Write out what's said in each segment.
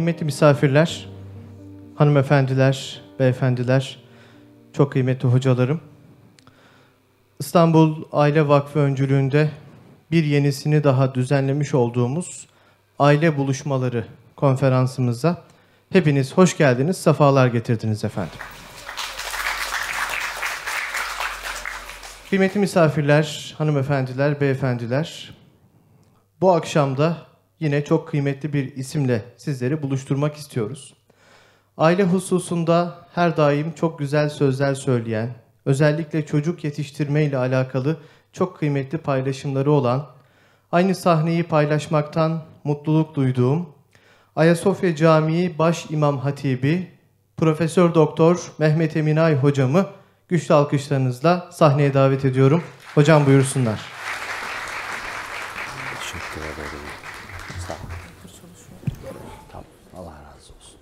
kıymetli misafirler, hanımefendiler, beyefendiler, çok kıymetli hocalarım. İstanbul Aile Vakfı öncülüğünde bir yenisini daha düzenlemiş olduğumuz aile buluşmaları konferansımıza hepiniz hoş geldiniz, sefalar getirdiniz efendim. Kıymetli misafirler, hanımefendiler, beyefendiler, bu akşamda yine çok kıymetli bir isimle sizleri buluşturmak istiyoruz. Aile hususunda her daim çok güzel sözler söyleyen, özellikle çocuk yetiştirme ile alakalı çok kıymetli paylaşımları olan, aynı sahneyi paylaşmaktan mutluluk duyduğum Ayasofya Camii Baş İmam Hatibi Profesör Doktor Mehmet Eminay hocamı güçlü alkışlarınızla sahneye davet ediyorum. Hocam buyursunlar. Teşekkür ederim. Tamam. Allah razı olsun.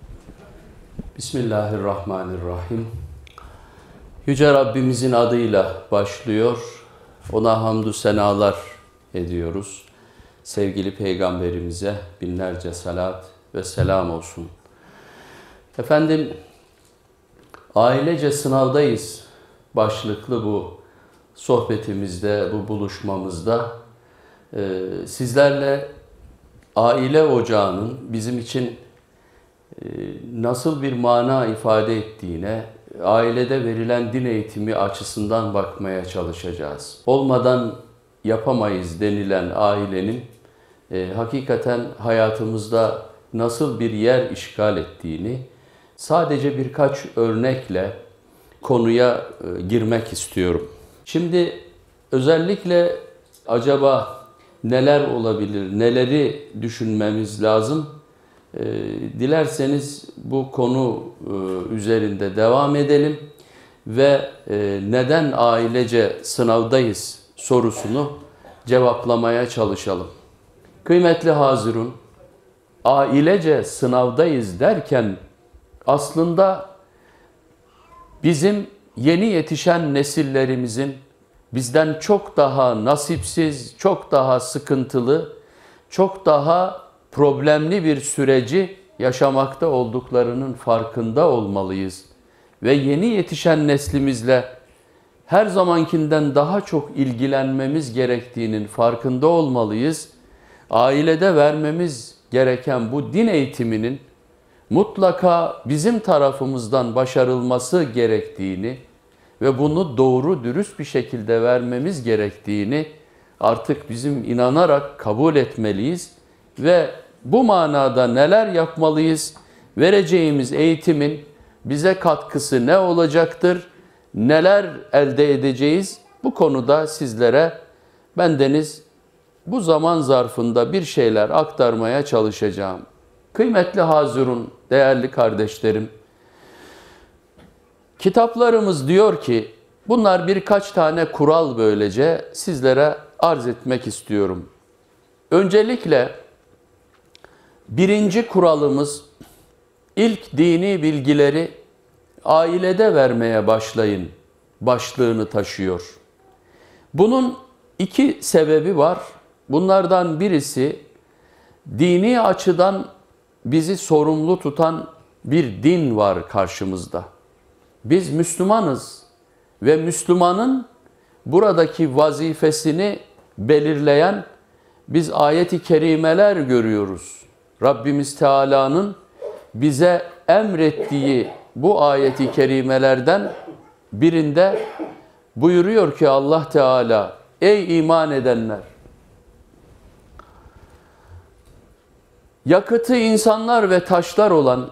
Bismillahirrahmanirrahim. Yüce Rabbimizin adıyla başlıyor. Ona hamdü senalar ediyoruz. Sevgili peygamberimize binlerce salat ve selam olsun. Efendim ailece sınavdayız başlıklı bu sohbetimizde, bu buluşmamızda ee, sizlerle aile ocağının bizim için e, nasıl bir mana ifade ettiğine, ailede verilen din eğitimi açısından bakmaya çalışacağız. Olmadan yapamayız denilen ailenin e, hakikaten hayatımızda nasıl bir yer işgal ettiğini sadece birkaç örnekle konuya e, girmek istiyorum. Şimdi özellikle acaba neler olabilir, neleri düşünmemiz lazım. Ee, dilerseniz bu konu e, üzerinde devam edelim ve e, neden ailece sınavdayız sorusunu cevaplamaya çalışalım. Kıymetli Hazirun, ailece sınavdayız derken aslında bizim yeni yetişen nesillerimizin bizden çok daha nasipsiz, çok daha sıkıntılı, çok daha problemli bir süreci yaşamakta olduklarının farkında olmalıyız. Ve yeni yetişen neslimizle her zamankinden daha çok ilgilenmemiz gerektiğinin farkında olmalıyız. Ailede vermemiz gereken bu din eğitiminin mutlaka bizim tarafımızdan başarılması gerektiğini, ve bunu doğru dürüst bir şekilde vermemiz gerektiğini artık bizim inanarak kabul etmeliyiz ve bu manada neler yapmalıyız? Vereceğimiz eğitimin bize katkısı ne olacaktır? Neler elde edeceğiz? Bu konuda sizlere ben Deniz bu zaman zarfında bir şeyler aktarmaya çalışacağım. Kıymetli Hazirun, değerli kardeşlerim, Kitaplarımız diyor ki bunlar birkaç tane kural böylece sizlere arz etmek istiyorum. Öncelikle birinci kuralımız ilk dini bilgileri ailede vermeye başlayın başlığını taşıyor. Bunun iki sebebi var. Bunlardan birisi dini açıdan bizi sorumlu tutan bir din var karşımızda. Biz Müslümanız ve Müslümanın buradaki vazifesini belirleyen biz ayeti kerimeler görüyoruz. Rabbimiz Teala'nın bize emrettiği bu ayeti kerimelerden birinde buyuruyor ki Allah Teala ey iman edenler yakıtı insanlar ve taşlar olan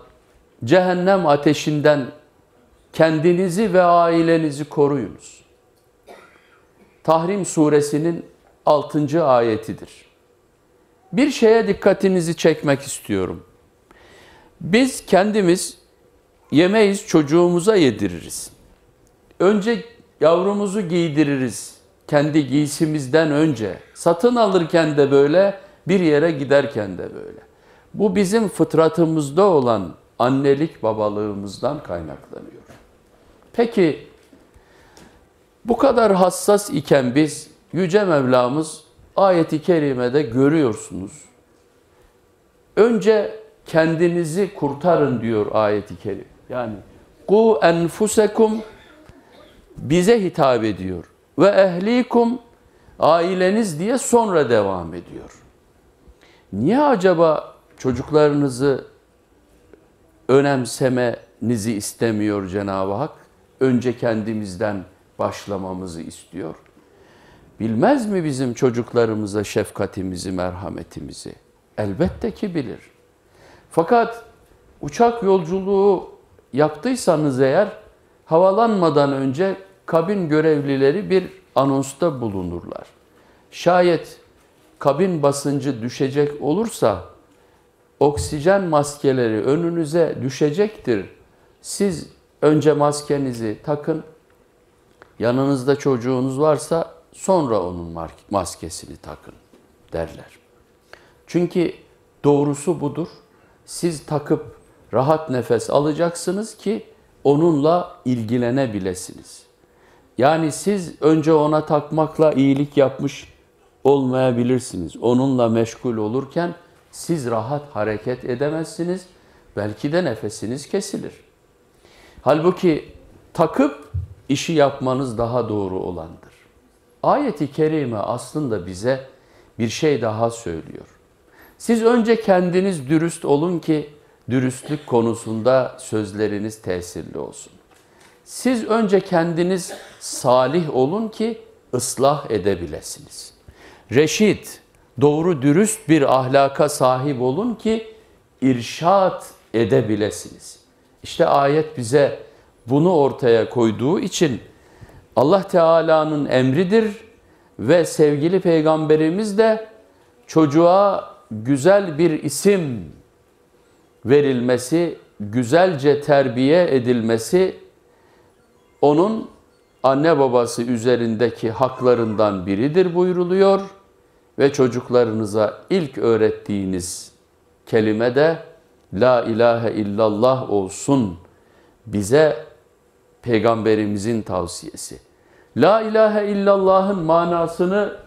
cehennem ateşinden kendinizi ve ailenizi koruyunuz. Tahrim suresinin 6. ayetidir. Bir şeye dikkatinizi çekmek istiyorum. Biz kendimiz yemeyiz, çocuğumuza yediririz. Önce yavrumuzu giydiririz. Kendi giysimizden önce. Satın alırken de böyle, bir yere giderken de böyle. Bu bizim fıtratımızda olan annelik babalığımızdan kaynaklanıyor. Peki bu kadar hassas iken biz Yüce Mevlamız ayeti kerimede görüyorsunuz. Önce kendinizi kurtarın diyor ayeti kerim. Yani ku enfusekum bize hitap ediyor. Ve ehlikum aileniz diye sonra devam ediyor. Niye acaba çocuklarınızı önemsemenizi istemiyor Cenab-ı Hak? önce kendimizden başlamamızı istiyor. Bilmez mi bizim çocuklarımıza şefkatimizi, merhametimizi? Elbette ki bilir. Fakat uçak yolculuğu yaptıysanız eğer havalanmadan önce kabin görevlileri bir anonsta bulunurlar. Şayet kabin basıncı düşecek olursa oksijen maskeleri önünüze düşecektir. Siz Önce maskenizi takın. Yanınızda çocuğunuz varsa sonra onun maskesini takın derler. Çünkü doğrusu budur. Siz takıp rahat nefes alacaksınız ki onunla ilgilenebilesiniz. Yani siz önce ona takmakla iyilik yapmış olmayabilirsiniz. Onunla meşgul olurken siz rahat hareket edemezsiniz. Belki de nefesiniz kesilir. Halbuki takıp işi yapmanız daha doğru olandır. Ayeti kerime aslında bize bir şey daha söylüyor. Siz önce kendiniz dürüst olun ki dürüstlük konusunda sözleriniz tesirli olsun. Siz önce kendiniz salih olun ki ıslah edebilesiniz. Reşit, doğru dürüst bir ahlaka sahip olun ki irşat edebilesiniz. İşte ayet bize bunu ortaya koyduğu için Allah Teala'nın emridir ve sevgili peygamberimiz de çocuğa güzel bir isim verilmesi, güzelce terbiye edilmesi onun anne babası üzerindeki haklarından biridir buyuruluyor ve çocuklarınıza ilk öğrettiğiniz kelime de La ilahe illallah olsun bize peygamberimizin tavsiyesi. La ilahe illallah'ın manasını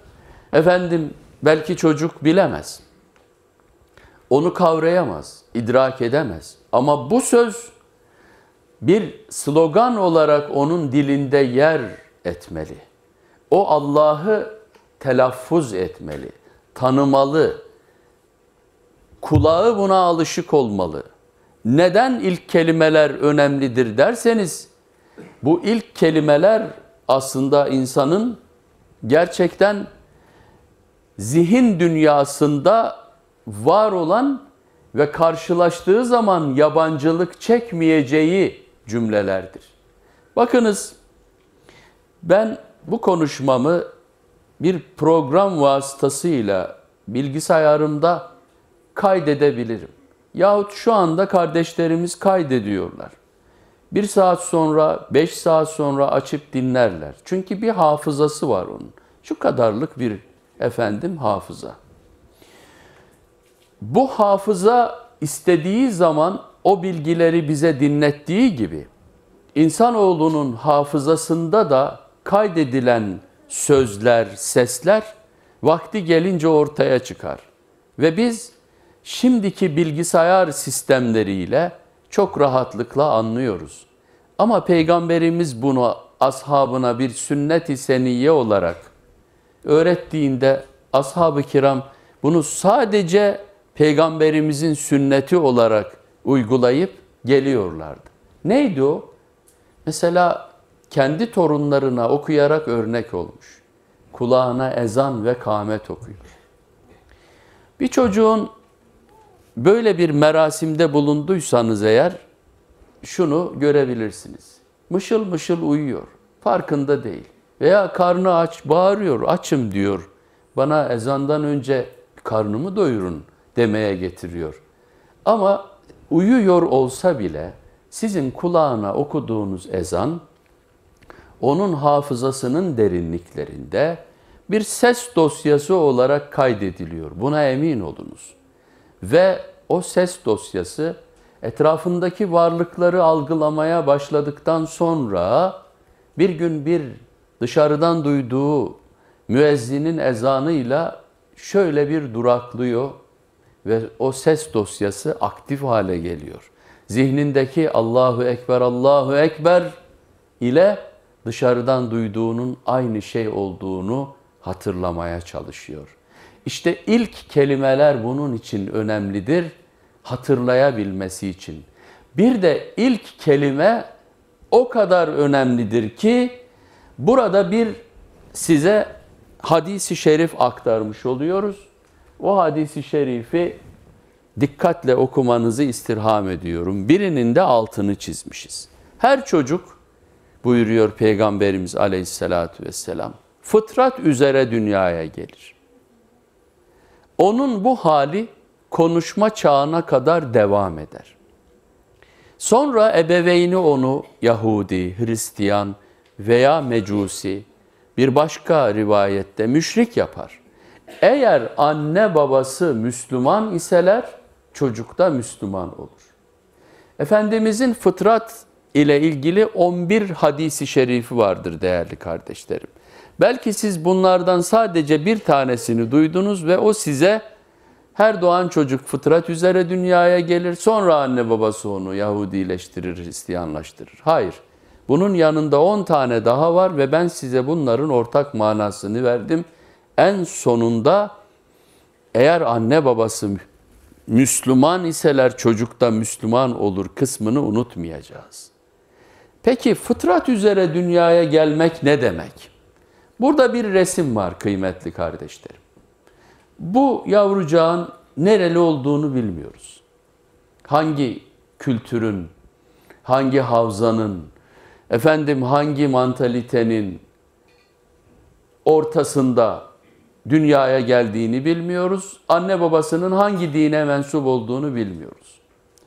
efendim belki çocuk bilemez. Onu kavrayamaz, idrak edemez. Ama bu söz bir slogan olarak onun dilinde yer etmeli. O Allah'ı telaffuz etmeli, tanımalı, Kulağı buna alışık olmalı. Neden ilk kelimeler önemlidir derseniz bu ilk kelimeler aslında insanın gerçekten zihin dünyasında var olan ve karşılaştığı zaman yabancılık çekmeyeceği cümlelerdir. Bakınız ben bu konuşmamı bir program vasıtasıyla bilgisayarımda kaydedebilirim. Yahut şu anda kardeşlerimiz kaydediyorlar. Bir saat sonra, beş saat sonra açıp dinlerler. Çünkü bir hafızası var onun. Şu kadarlık bir efendim hafıza. Bu hafıza istediği zaman o bilgileri bize dinlettiği gibi insanoğlunun hafızasında da kaydedilen sözler, sesler vakti gelince ortaya çıkar. Ve biz şimdiki bilgisayar sistemleriyle çok rahatlıkla anlıyoruz. Ama Peygamberimiz bunu ashabına bir sünnet-i seniye olarak öğrettiğinde ashab-ı kiram bunu sadece Peygamberimizin sünneti olarak uygulayıp geliyorlardı. Neydi o? Mesela kendi torunlarına okuyarak örnek olmuş. Kulağına ezan ve kamet okuyor. Bir çocuğun böyle bir merasimde bulunduysanız eğer şunu görebilirsiniz. Mışıl mışıl uyuyor, farkında değil. Veya karnı aç, bağırıyor, açım diyor. Bana ezandan önce karnımı doyurun demeye getiriyor. Ama uyuyor olsa bile sizin kulağına okuduğunuz ezan onun hafızasının derinliklerinde bir ses dosyası olarak kaydediliyor. Buna emin olunuz. Ve o ses dosyası etrafındaki varlıkları algılamaya başladıktan sonra bir gün bir dışarıdan duyduğu müezzinin ezanıyla şöyle bir duraklıyor ve o ses dosyası aktif hale geliyor. Zihnindeki Allahu Ekber, Allahu Ekber ile dışarıdan duyduğunun aynı şey olduğunu hatırlamaya çalışıyor. İşte ilk kelimeler bunun için önemlidir hatırlayabilmesi için. Bir de ilk kelime o kadar önemlidir ki burada bir size hadisi şerif aktarmış oluyoruz. O hadisi şerifi dikkatle okumanızı istirham ediyorum. Birinin de altını çizmişiz. Her çocuk buyuruyor Peygamberimiz aleyhissalatü vesselam fıtrat üzere dünyaya gelir. Onun bu hali konuşma çağına kadar devam eder. Sonra ebeveyni onu Yahudi, Hristiyan veya Mecusi bir başka rivayette müşrik yapar. Eğer anne babası Müslüman iseler çocuk da Müslüman olur. Efendimizin fıtrat ile ilgili 11 hadisi şerifi vardır değerli kardeşlerim. Belki siz bunlardan sadece bir tanesini duydunuz ve o size her doğan çocuk fıtrat üzere dünyaya gelir. Sonra anne babası onu Yahudileştirir, Hristiyanlaştırır. Hayır. Bunun yanında 10 tane daha var ve ben size bunların ortak manasını verdim. En sonunda eğer anne babası Müslüman iseler çocuk da Müslüman olur kısmını unutmayacağız. Peki fıtrat üzere dünyaya gelmek ne demek? Burada bir resim var kıymetli kardeşlerim. Bu yavrucağın nereli olduğunu bilmiyoruz. Hangi kültürün, hangi havzanın, efendim hangi mantalitenin ortasında dünyaya geldiğini bilmiyoruz. Anne babasının hangi dine mensup olduğunu bilmiyoruz.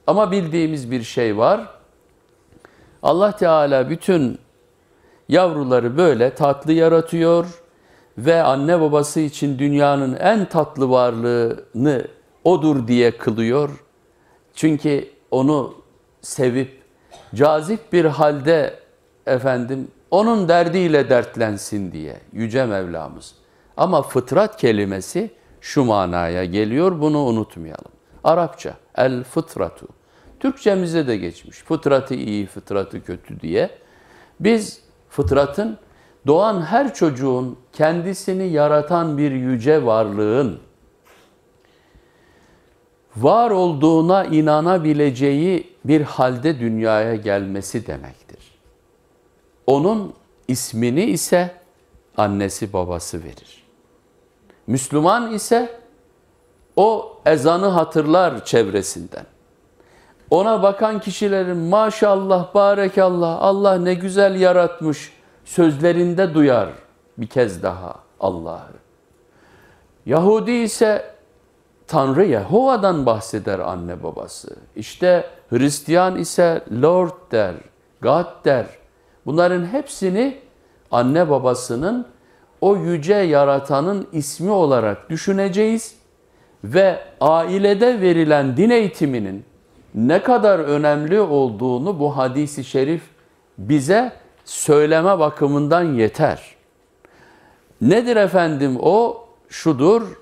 Ama bildiğimiz bir şey var. Allah Teala bütün yavruları böyle tatlı yaratıyor ve anne babası için dünyanın en tatlı varlığını odur diye kılıyor. Çünkü onu sevip cazip bir halde efendim onun derdiyle dertlensin diye yüce Mevlamız. Ama fıtrat kelimesi şu manaya geliyor bunu unutmayalım. Arapça el fıtratu. Türkçemizde de geçmiş. Fıtratı iyi, fıtratı kötü diye. Biz fıtratın doğan her çocuğun kendisini yaratan bir yüce varlığın var olduğuna inanabileceği bir halde dünyaya gelmesi demektir. Onun ismini ise annesi babası verir. Müslüman ise o ezanı hatırlar çevresinden. Ona bakan kişilerin maşallah, barekallah, Allah ne güzel yaratmış, sözlerinde duyar bir kez daha Allah'ı. Yahudi ise Tanrı Yehova'dan bahseder anne babası. İşte Hristiyan ise Lord der, God der. Bunların hepsini anne babasının o yüce yaratanın ismi olarak düşüneceğiz ve ailede verilen din eğitiminin ne kadar önemli olduğunu bu hadisi şerif bize söyleme bakımından yeter. Nedir efendim o? Şudur,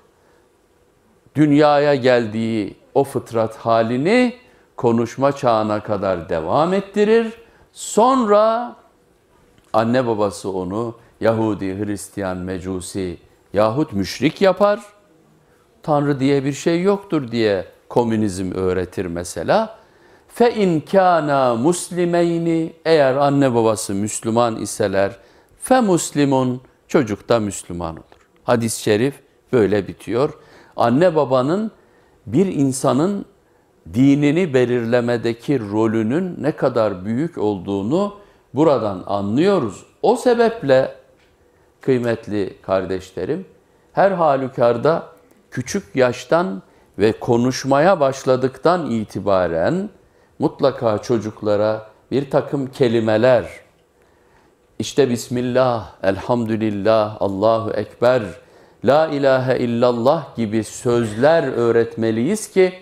dünyaya geldiği o fıtrat halini konuşma çağına kadar devam ettirir. Sonra anne babası onu Yahudi, Hristiyan, Mecusi yahut müşrik yapar. Tanrı diye bir şey yoktur diye komünizm öğretir mesela. Fe in kana muslimeyni eğer anne babası Müslüman iseler fe muslimun çocuk da Müslüman olur. Hadis-i şerif böyle bitiyor. Anne babanın bir insanın dinini belirlemedeki rolünün ne kadar büyük olduğunu buradan anlıyoruz. O sebeple kıymetli kardeşlerim her halükarda küçük yaştan ve konuşmaya başladıktan itibaren mutlaka çocuklara bir takım kelimeler, işte Bismillah, Elhamdülillah, Allahu Ekber, La ilahe illallah gibi sözler öğretmeliyiz ki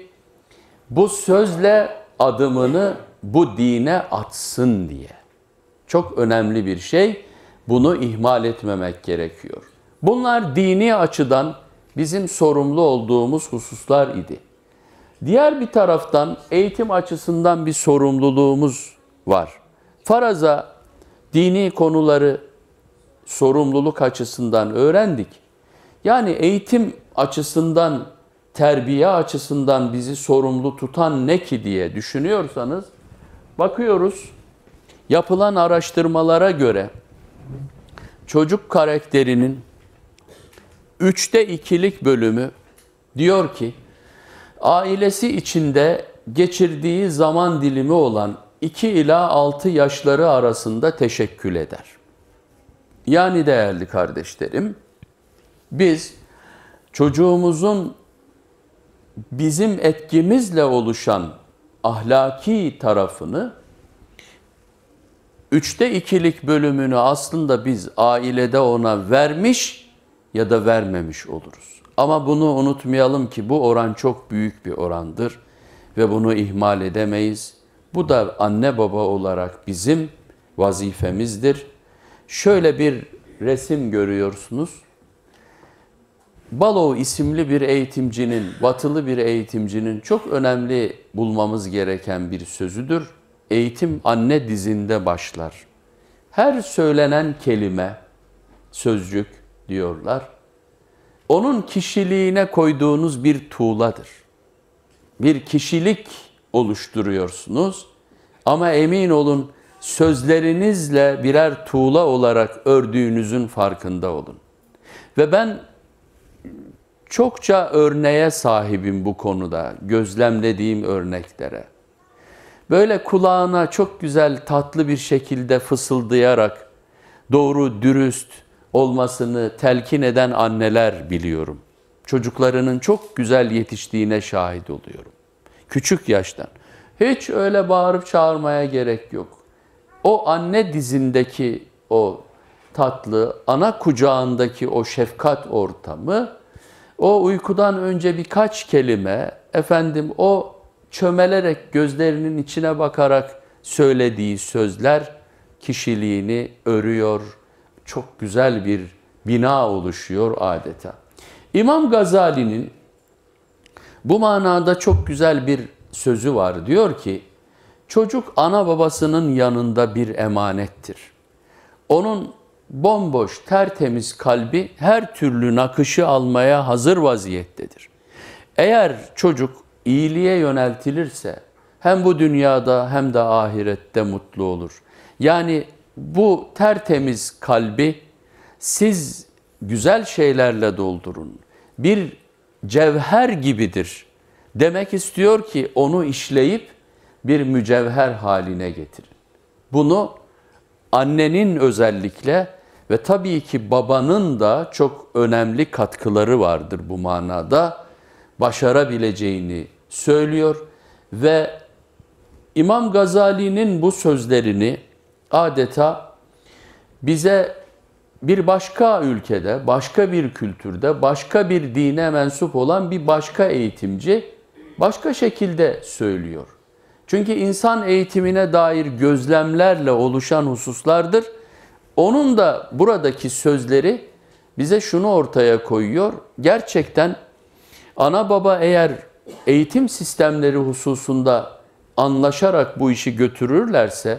bu sözle adımını bu dine atsın diye. Çok önemli bir şey. Bunu ihmal etmemek gerekiyor. Bunlar dini açıdan bizim sorumlu olduğumuz hususlar idi. Diğer bir taraftan eğitim açısından bir sorumluluğumuz var. Faraza dini konuları sorumluluk açısından öğrendik. Yani eğitim açısından, terbiye açısından bizi sorumlu tutan ne ki diye düşünüyorsanız bakıyoruz yapılan araştırmalara göre çocuk karakterinin üçte ikilik bölümü diyor ki ailesi içinde geçirdiği zaman dilimi olan 2 ila 6 yaşları arasında teşekkül eder. Yani değerli kardeşlerim, biz çocuğumuzun bizim etkimizle oluşan ahlaki tarafını üçte ikilik bölümünü aslında biz ailede ona vermiş ya da vermemiş oluruz. Ama bunu unutmayalım ki bu oran çok büyük bir orandır ve bunu ihmal edemeyiz. Bu da anne baba olarak bizim vazifemizdir. Şöyle bir resim görüyorsunuz. Balov isimli bir eğitimcinin, batılı bir eğitimcinin çok önemli bulmamız gereken bir sözüdür. Eğitim anne dizinde başlar. Her söylenen kelime, sözcük diyorlar onun kişiliğine koyduğunuz bir tuğladır. Bir kişilik oluşturuyorsunuz ama emin olun sözlerinizle birer tuğla olarak ördüğünüzün farkında olun. Ve ben çokça örneğe sahibim bu konuda, gözlemlediğim örneklere. Böyle kulağına çok güzel tatlı bir şekilde fısıldayarak doğru, dürüst, olmasını telkin eden anneler biliyorum. Çocuklarının çok güzel yetiştiğine şahit oluyorum. Küçük yaştan. Hiç öyle bağırıp çağırmaya gerek yok. O anne dizindeki o tatlı, ana kucağındaki o şefkat ortamı, o uykudan önce birkaç kelime, efendim o çömelerek gözlerinin içine bakarak söylediği sözler kişiliğini örüyor, çok güzel bir bina oluşuyor adeta. İmam Gazali'nin bu manada çok güzel bir sözü var. Diyor ki, çocuk ana babasının yanında bir emanettir. Onun bomboş, tertemiz kalbi her türlü nakışı almaya hazır vaziyettedir. Eğer çocuk iyiliğe yöneltilirse hem bu dünyada hem de ahirette mutlu olur. Yani bu tertemiz kalbi siz güzel şeylerle doldurun. Bir cevher gibidir. Demek istiyor ki onu işleyip bir mücevher haline getirin. Bunu annenin özellikle ve tabii ki babanın da çok önemli katkıları vardır bu manada başarabileceğini söylüyor ve İmam Gazali'nin bu sözlerini adeta bize bir başka ülkede, başka bir kültürde, başka bir dine mensup olan bir başka eğitimci başka şekilde söylüyor. Çünkü insan eğitimine dair gözlemlerle oluşan hususlardır. Onun da buradaki sözleri bize şunu ortaya koyuyor. Gerçekten ana baba eğer eğitim sistemleri hususunda anlaşarak bu işi götürürlerse,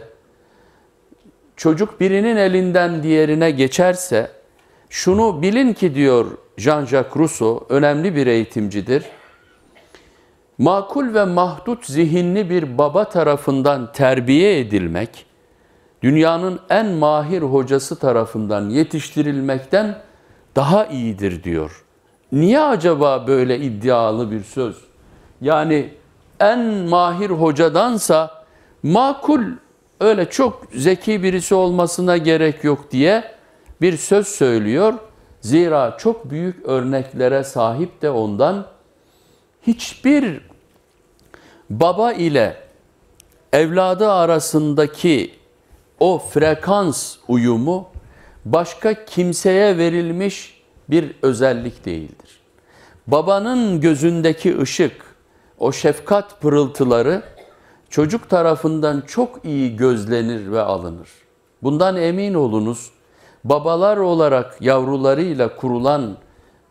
çocuk birinin elinden diğerine geçerse şunu bilin ki diyor Jean-Jacques Rousseau önemli bir eğitimcidir. Makul ve mahdut zihinli bir baba tarafından terbiye edilmek, dünyanın en mahir hocası tarafından yetiştirilmekten daha iyidir diyor. Niye acaba böyle iddialı bir söz? Yani en mahir hocadansa makul öyle çok zeki birisi olmasına gerek yok diye bir söz söylüyor. Zira çok büyük örneklere sahip de ondan hiçbir baba ile evladı arasındaki o frekans uyumu başka kimseye verilmiş bir özellik değildir. Babanın gözündeki ışık, o şefkat pırıltıları çocuk tarafından çok iyi gözlenir ve alınır. Bundan emin olunuz. Babalar olarak yavrularıyla kurulan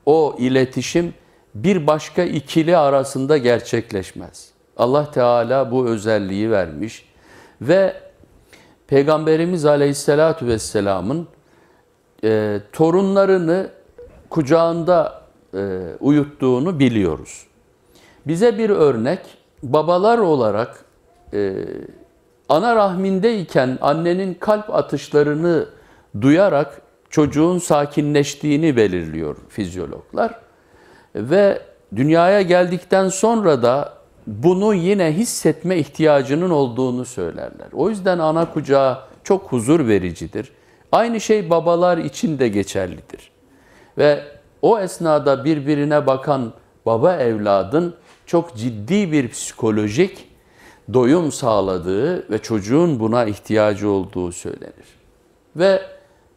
o iletişim bir başka ikili arasında gerçekleşmez. Allah Teala bu özelliği vermiş ve Peygamberimiz Aleyhisselatü Vesselam'ın e, torunlarını kucağında e, uyuttuğunu biliyoruz. Bize bir örnek, babalar olarak e, ana rahmindeyken annenin kalp atışlarını duyarak çocuğun sakinleştiğini belirliyor fizyologlar. Ve dünyaya geldikten sonra da bunu yine hissetme ihtiyacının olduğunu söylerler. O yüzden ana kucağı çok huzur vericidir. Aynı şey babalar için de geçerlidir. Ve o esnada birbirine bakan baba evladın çok ciddi bir psikolojik doyum sağladığı ve çocuğun buna ihtiyacı olduğu söylenir. Ve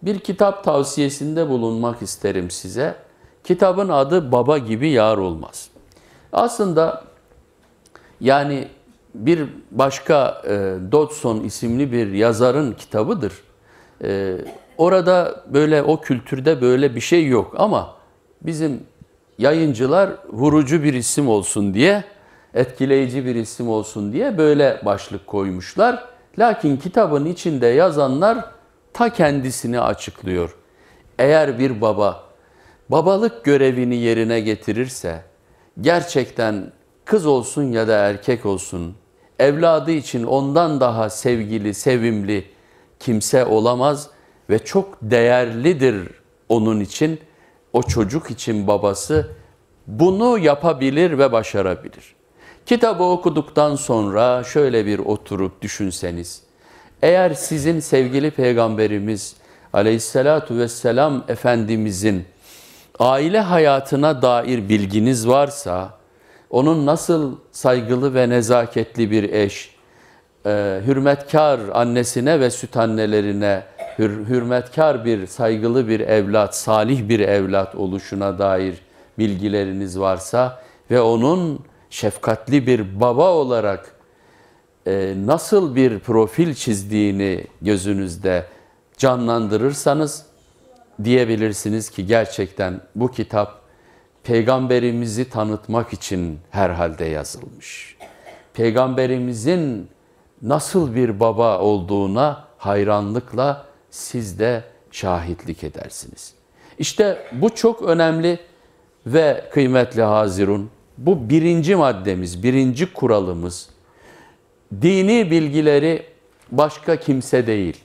bir kitap tavsiyesinde bulunmak isterim size. Kitabın adı Baba gibi Yar Olmaz. Aslında yani bir başka e, Dodson isimli bir yazarın kitabıdır. E, orada böyle o kültürde böyle bir şey yok ama bizim yayıncılar vurucu bir isim olsun diye etkileyici bir isim olsun diye böyle başlık koymuşlar. Lakin kitabın içinde yazanlar ta kendisini açıklıyor. Eğer bir baba babalık görevini yerine getirirse gerçekten kız olsun ya da erkek olsun evladı için ondan daha sevgili, sevimli kimse olamaz ve çok değerlidir onun için. O çocuk için babası bunu yapabilir ve başarabilir.'' Kitabı okuduktan sonra şöyle bir oturup düşünseniz. Eğer sizin sevgili peygamberimiz aleyhissalatu vesselam efendimizin aile hayatına dair bilginiz varsa, onun nasıl saygılı ve nezaketli bir eş, e, hürmetkar annesine ve süt annelerine, hürmetkar bir, saygılı bir evlat, salih bir evlat oluşuna dair bilgileriniz varsa ve onun şefkatli bir baba olarak e, nasıl bir profil çizdiğini gözünüzde canlandırırsanız diyebilirsiniz ki gerçekten bu kitap peygamberimizi tanıtmak için herhalde yazılmış. Peygamberimizin nasıl bir baba olduğuna hayranlıkla siz de şahitlik edersiniz. İşte bu çok önemli ve kıymetli Hazirun bu birinci maddemiz, birinci kuralımız. Dini bilgileri başka kimse değil.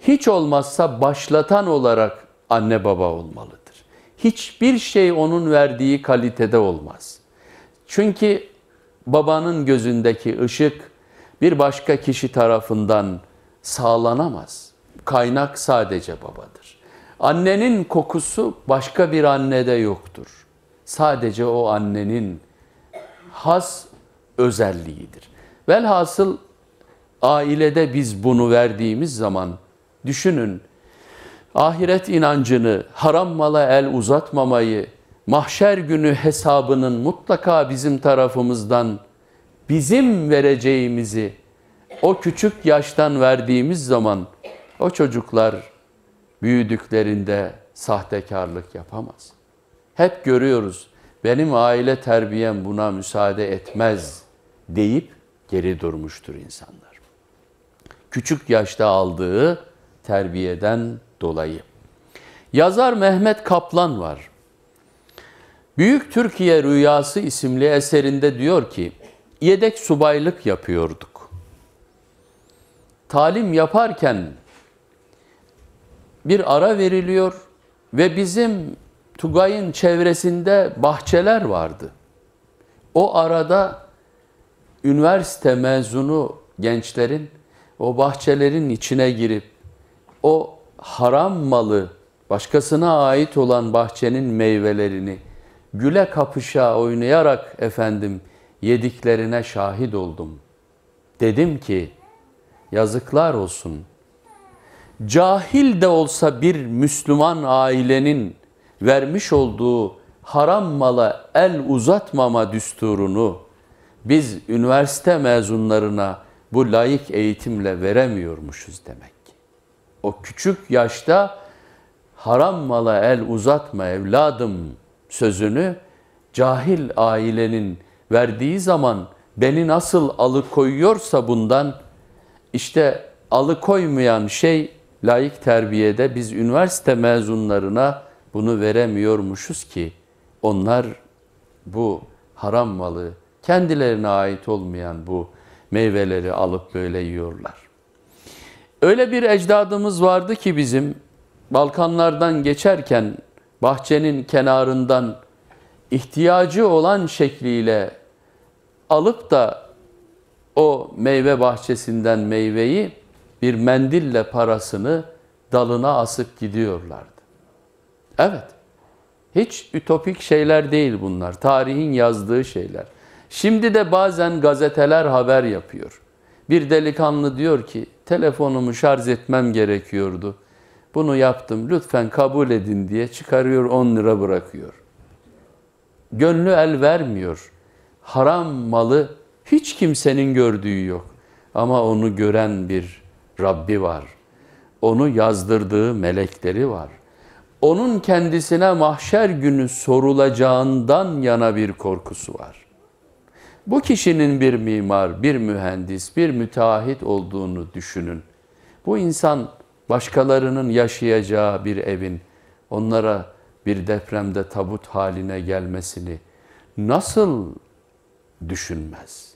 Hiç olmazsa başlatan olarak anne baba olmalıdır. Hiçbir şey onun verdiği kalitede olmaz. Çünkü babanın gözündeki ışık bir başka kişi tarafından sağlanamaz. Kaynak sadece babadır. Annenin kokusu başka bir annede yoktur sadece o annenin has özelliğidir. Velhasıl ailede biz bunu verdiğimiz zaman düşünün ahiret inancını, haram mala el uzatmamayı, mahşer günü hesabının mutlaka bizim tarafımızdan bizim vereceğimizi o küçük yaştan verdiğimiz zaman o çocuklar büyüdüklerinde sahtekarlık yapamaz hep görüyoruz. Benim aile terbiyem buna müsaade etmez deyip geri durmuştur insanlar. Küçük yaşta aldığı terbiyeden dolayı. Yazar Mehmet Kaplan var. Büyük Türkiye Rüyası isimli eserinde diyor ki, yedek subaylık yapıyorduk. Talim yaparken bir ara veriliyor ve bizim Tugay'ın çevresinde bahçeler vardı. O arada üniversite mezunu gençlerin o bahçelerin içine girip o haram malı başkasına ait olan bahçenin meyvelerini güle kapışa oynayarak efendim yediklerine şahit oldum. Dedim ki yazıklar olsun. Cahil de olsa bir Müslüman ailenin vermiş olduğu haram mala el uzatmama düsturunu biz üniversite mezunlarına bu layık eğitimle veremiyormuşuz demek O küçük yaşta haram mala el uzatma evladım sözünü cahil ailenin verdiği zaman beni nasıl alıkoyuyorsa bundan işte alıkoymayan şey layık terbiyede biz üniversite mezunlarına bunu veremiyormuşuz ki onlar bu haram malı kendilerine ait olmayan bu meyveleri alıp böyle yiyorlar. Öyle bir ecdadımız vardı ki bizim Balkanlardan geçerken bahçenin kenarından ihtiyacı olan şekliyle alıp da o meyve bahçesinden meyveyi bir mendille parasını dalına asıp gidiyorlardı. Evet. Hiç ütopik şeyler değil bunlar. Tarihin yazdığı şeyler. Şimdi de bazen gazeteler haber yapıyor. Bir delikanlı diyor ki telefonumu şarj etmem gerekiyordu. Bunu yaptım lütfen kabul edin diye çıkarıyor 10 lira bırakıyor. Gönlü el vermiyor. Haram malı hiç kimsenin gördüğü yok. Ama onu gören bir Rabbi var. Onu yazdırdığı melekleri var onun kendisine mahşer günü sorulacağından yana bir korkusu var. Bu kişinin bir mimar, bir mühendis, bir müteahhit olduğunu düşünün. Bu insan başkalarının yaşayacağı bir evin onlara bir depremde tabut haline gelmesini nasıl düşünmez?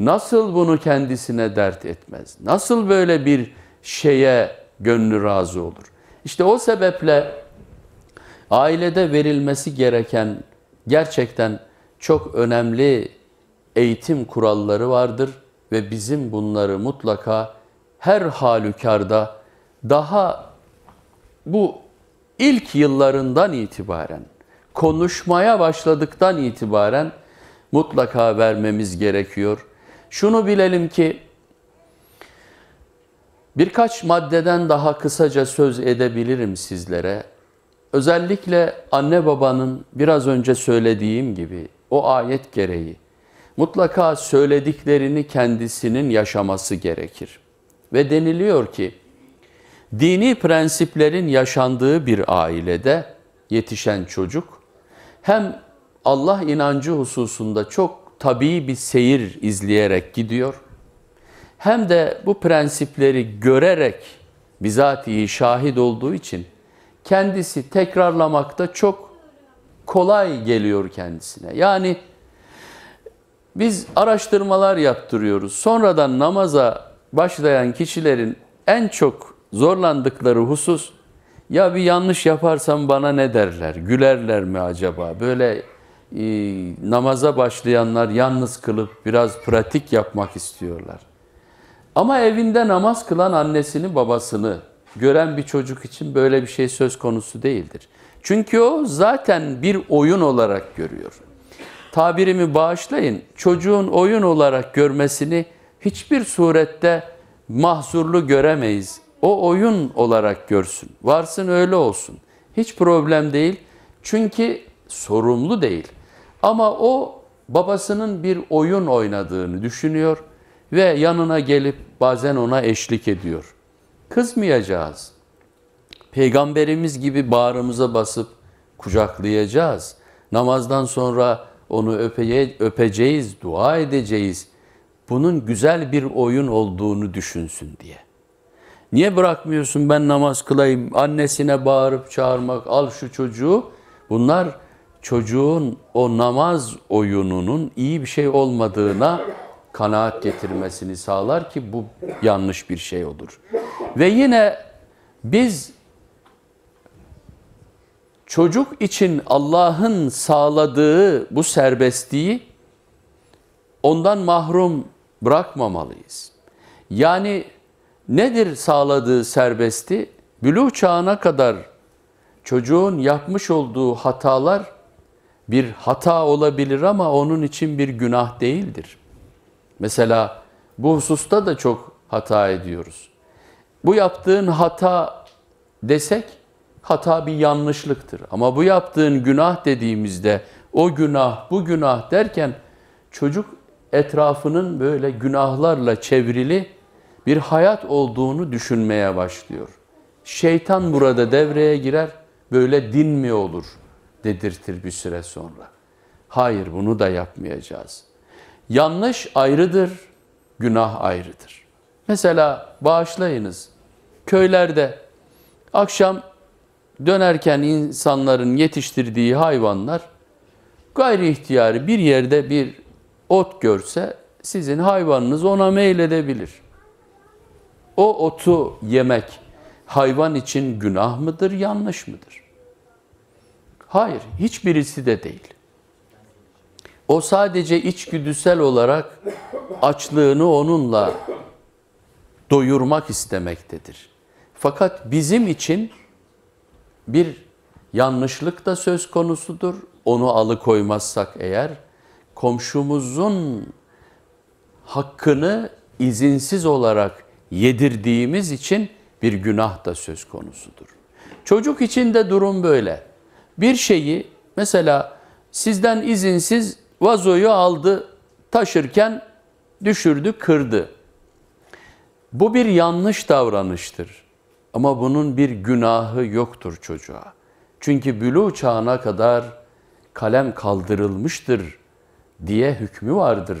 Nasıl bunu kendisine dert etmez? Nasıl böyle bir şeye gönlü razı olur? İşte o sebeple ailede verilmesi gereken gerçekten çok önemli eğitim kuralları vardır ve bizim bunları mutlaka her halükarda daha bu ilk yıllarından itibaren, konuşmaya başladıktan itibaren mutlaka vermemiz gerekiyor. Şunu bilelim ki birkaç maddeden daha kısaca söz edebilirim sizlere özellikle anne babanın biraz önce söylediğim gibi o ayet gereği mutlaka söylediklerini kendisinin yaşaması gerekir. Ve deniliyor ki dini prensiplerin yaşandığı bir ailede yetişen çocuk hem Allah inancı hususunda çok tabii bir seyir izleyerek gidiyor hem de bu prensipleri görerek bizatihi şahit olduğu için kendisi tekrarlamakta çok kolay geliyor kendisine. Yani biz araştırmalar yaptırıyoruz. Sonradan namaza başlayan kişilerin en çok zorlandıkları husus ya bir yanlış yaparsam bana ne derler? Gülerler mi acaba? Böyle e, namaza başlayanlar yalnız kılıp biraz pratik yapmak istiyorlar. Ama evinde namaz kılan annesini, babasını, gören bir çocuk için böyle bir şey söz konusu değildir. Çünkü o zaten bir oyun olarak görüyor. Tabirimi bağışlayın, çocuğun oyun olarak görmesini hiçbir surette mahzurlu göremeyiz. O oyun olarak görsün, varsın öyle olsun. Hiç problem değil çünkü sorumlu değil. Ama o babasının bir oyun oynadığını düşünüyor ve yanına gelip bazen ona eşlik ediyor.'' kızmayacağız. Peygamberimiz gibi bağrımıza basıp kucaklayacağız. Namazdan sonra onu öpeye, öpeceğiz, dua edeceğiz. Bunun güzel bir oyun olduğunu düşünsün diye. Niye bırakmıyorsun ben namaz kılayım, annesine bağırıp çağırmak, al şu çocuğu. Bunlar çocuğun o namaz oyununun iyi bir şey olmadığına kanaat getirmesini sağlar ki bu yanlış bir şey olur. Ve yine biz çocuk için Allah'ın sağladığı bu serbestliği ondan mahrum bırakmamalıyız. Yani nedir sağladığı serbesti? Bülü çağına kadar çocuğun yapmış olduğu hatalar bir hata olabilir ama onun için bir günah değildir. Mesela bu hususta da çok hata ediyoruz bu yaptığın hata desek hata bir yanlışlıktır. Ama bu yaptığın günah dediğimizde o günah bu günah derken çocuk etrafının böyle günahlarla çevrili bir hayat olduğunu düşünmeye başlıyor. Şeytan burada devreye girer, böyle din mi olur dedirtir bir süre sonra. Hayır bunu da yapmayacağız. Yanlış ayrıdır, günah ayrıdır. Mesela bağışlayınız köylerde akşam dönerken insanların yetiştirdiği hayvanlar gayri ihtiyari bir yerde bir ot görse sizin hayvanınız ona meyledebilir. O otu yemek hayvan için günah mıdır, yanlış mıdır? Hayır, hiçbirisi de değil. O sadece içgüdüsel olarak açlığını onunla doyurmak istemektedir. Fakat bizim için bir yanlışlık da söz konusudur. Onu alıkoymazsak eğer komşumuzun hakkını izinsiz olarak yedirdiğimiz için bir günah da söz konusudur. Çocuk için de durum böyle. Bir şeyi mesela sizden izinsiz vazoyu aldı taşırken düşürdü kırdı. Bu bir yanlış davranıştır. Ama bunun bir günahı yoktur çocuğa. Çünkü bülü çağına kadar kalem kaldırılmıştır diye hükmü vardır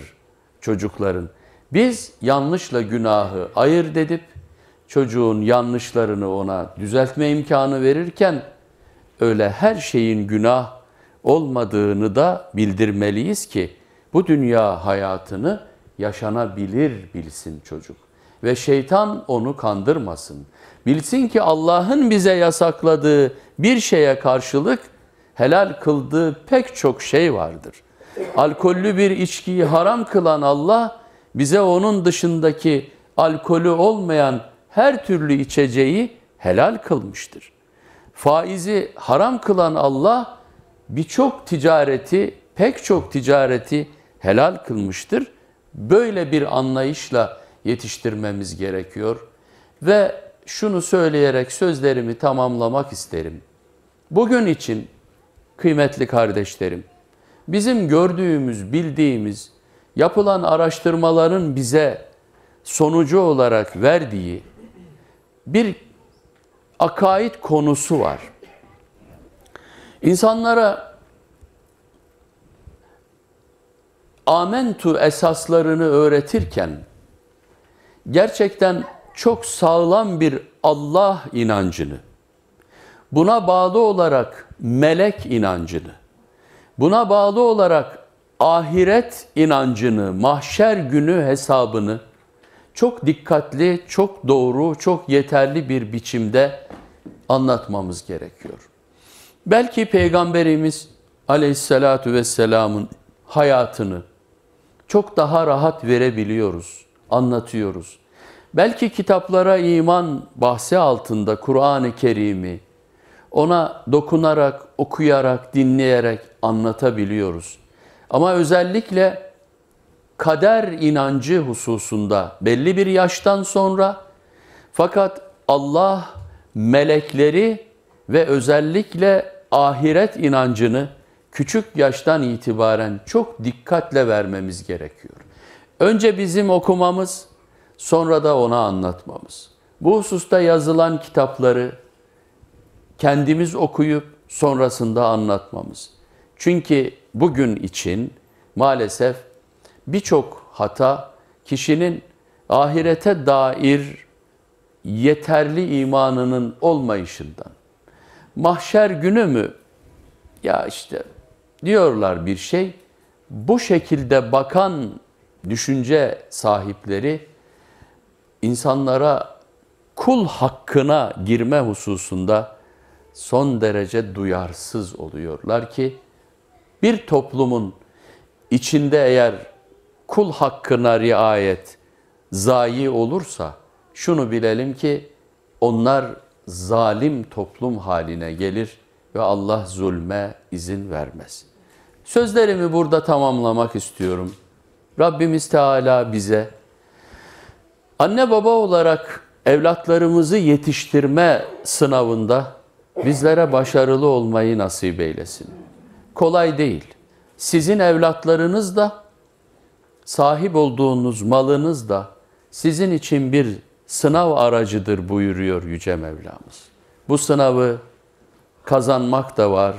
çocukların. Biz yanlışla günahı ayırt edip çocuğun yanlışlarını ona düzeltme imkanı verirken öyle her şeyin günah olmadığını da bildirmeliyiz ki bu dünya hayatını yaşanabilir bilsin çocuk ve şeytan onu kandırmasın. Bilsin ki Allah'ın bize yasakladığı bir şeye karşılık helal kıldığı pek çok şey vardır. Alkollü bir içkiyi haram kılan Allah bize onun dışındaki alkolü olmayan her türlü içeceği helal kılmıştır. Faizi haram kılan Allah birçok ticareti, pek çok ticareti helal kılmıştır. Böyle bir anlayışla yetiştirmemiz gerekiyor ve şunu söyleyerek sözlerimi tamamlamak isterim. Bugün için kıymetli kardeşlerim, bizim gördüğümüz, bildiğimiz, yapılan araştırmaların bize sonucu olarak verdiği bir akaid konusu var. İnsanlara amentu esaslarını öğretirken gerçekten çok sağlam bir Allah inancını, buna bağlı olarak melek inancını, buna bağlı olarak ahiret inancını, mahşer günü hesabını çok dikkatli, çok doğru, çok yeterli bir biçimde anlatmamız gerekiyor. Belki Peygamberimiz aleyhissalatu vesselamın hayatını çok daha rahat verebiliyoruz, anlatıyoruz. Belki kitaplara iman bahsi altında Kur'an-ı Kerim'i ona dokunarak, okuyarak, dinleyerek anlatabiliyoruz. Ama özellikle kader inancı hususunda belli bir yaştan sonra fakat Allah melekleri ve özellikle ahiret inancını küçük yaştan itibaren çok dikkatle vermemiz gerekiyor. Önce bizim okumamız, sonra da ona anlatmamız. Bu hususta yazılan kitapları kendimiz okuyup sonrasında anlatmamız. Çünkü bugün için maalesef birçok hata kişinin ahirete dair yeterli imanının olmayışından. Mahşer günü mü? Ya işte diyorlar bir şey. Bu şekilde bakan düşünce sahipleri insanlara kul hakkına girme hususunda son derece duyarsız oluyorlar ki bir toplumun içinde eğer kul hakkına riayet zayi olursa şunu bilelim ki onlar zalim toplum haline gelir ve Allah zulme izin vermez. Sözlerimi burada tamamlamak istiyorum. Rabbimiz Teala bize Anne baba olarak evlatlarımızı yetiştirme sınavında bizlere başarılı olmayı nasip eylesin. Kolay değil. Sizin evlatlarınız da sahip olduğunuz malınız da sizin için bir sınav aracıdır buyuruyor Yüce Mevlamız. Bu sınavı kazanmak da var.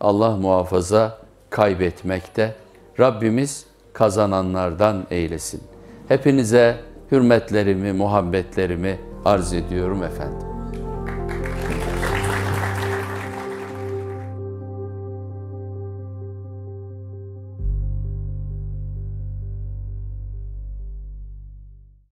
Allah muhafaza kaybetmekte. Rabbimiz kazananlardan eylesin. Hepinize hürmetlerimi, muhabbetlerimi arz ediyorum efendim.